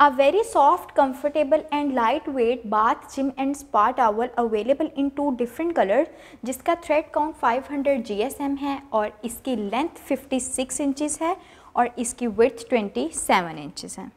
A very soft, comfortable and lightweight bath, gym and spa towel available in two different colors जिसका thread count 500 GSM है और इसकी length 56 inches है और इसकी width 27 इंचज़ है